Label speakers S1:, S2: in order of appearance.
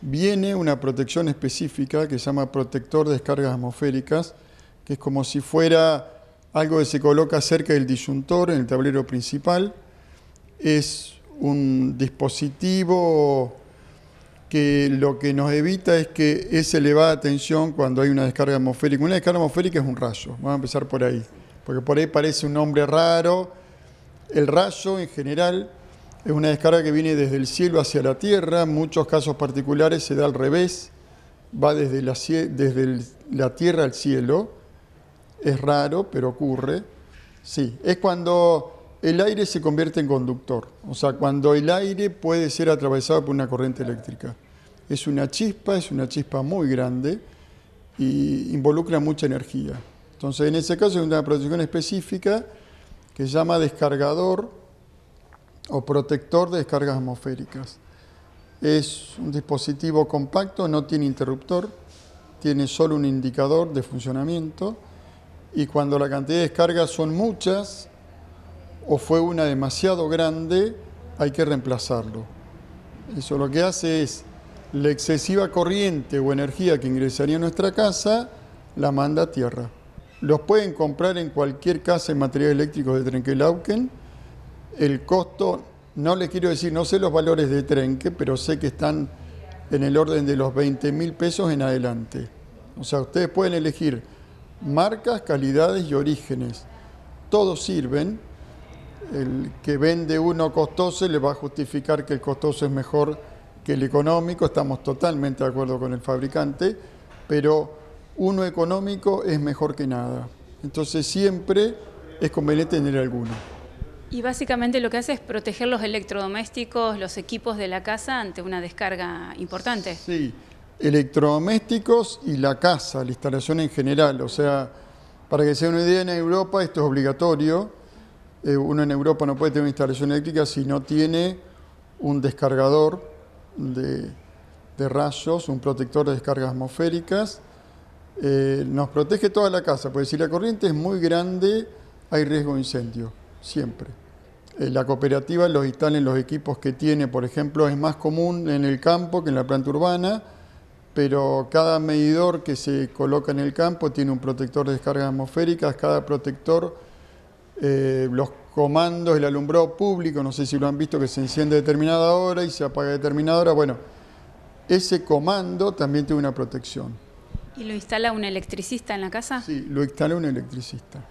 S1: viene una protección específica que se llama protector de descargas atmosféricas, que es como si fuera algo que se coloca cerca del disyuntor en el tablero principal. Es un dispositivo que lo que nos evita es que es elevada tensión cuando hay una descarga atmosférica. Una descarga atmosférica es un rayo, vamos a empezar por ahí, porque por ahí parece un nombre raro. El rayo en general es una descarga que viene desde el cielo hacia la tierra, en muchos casos particulares se da al revés, va desde la, tierra al cielo, es raro, pero ocurre. Sí, es cuando el aire se convierte en conductor, o sea, cuando el aire puede ser atravesado por una corriente eléctrica. Es una chispa, es una chispa muy grande y involucra mucha energía. Entonces, en ese caso es una protección específica que se llama descargador o protector de descargas atmosféricas. Es un dispositivo compacto, no tiene interruptor, tiene solo un indicador de funcionamiento y cuando la cantidad de descargas son muchas o fue una demasiado grande, hay que reemplazarlo. Eso lo que hace es la excesiva corriente o energía que ingresaría a nuestra casa, la manda a tierra. Los pueden comprar en cualquier casa en materiales eléctricos de trenkelauken el costo, no les quiero decir, no sé los valores de Trenque, pero sé que están en el orden de los 20 mil pesos en adelante. O sea, ustedes pueden elegir marcas, calidades y orígenes. Todos sirven. El que vende uno costoso le va a justificar que el costoso es mejor que el económico, estamos totalmente de acuerdo con el fabricante, pero uno económico es mejor que nada. Entonces siempre es conveniente tener alguno. Y básicamente lo que hace es proteger los electrodomésticos, los equipos de la casa ante una descarga importante. Sí, electrodomésticos y la casa, la instalación en general. O sea, para que sea una idea, en Europa esto es obligatorio. Eh, uno en Europa no puede tener una instalación eléctrica si no tiene un descargador de, rayos, un protector de descargas atmosféricas. Eh, nos protege toda la casa, porque si la corriente es muy grande hay riesgo de incendio siempre. Eh, la cooperativa los instala en los equipos que tiene, por ejemplo, es más común en el campo que en la planta urbana, pero cada medidor que se coloca en el campo tiene un protector de descargas atmosféricas, cada protector, eh, los comandos, el alumbrado público, no sé si lo han visto que se enciende a determinada hora y se apaga a determinada hora, bueno, ese comando también tiene una protección. ¿Y lo instala un electricista en la casa? Sí, lo instala un electricista.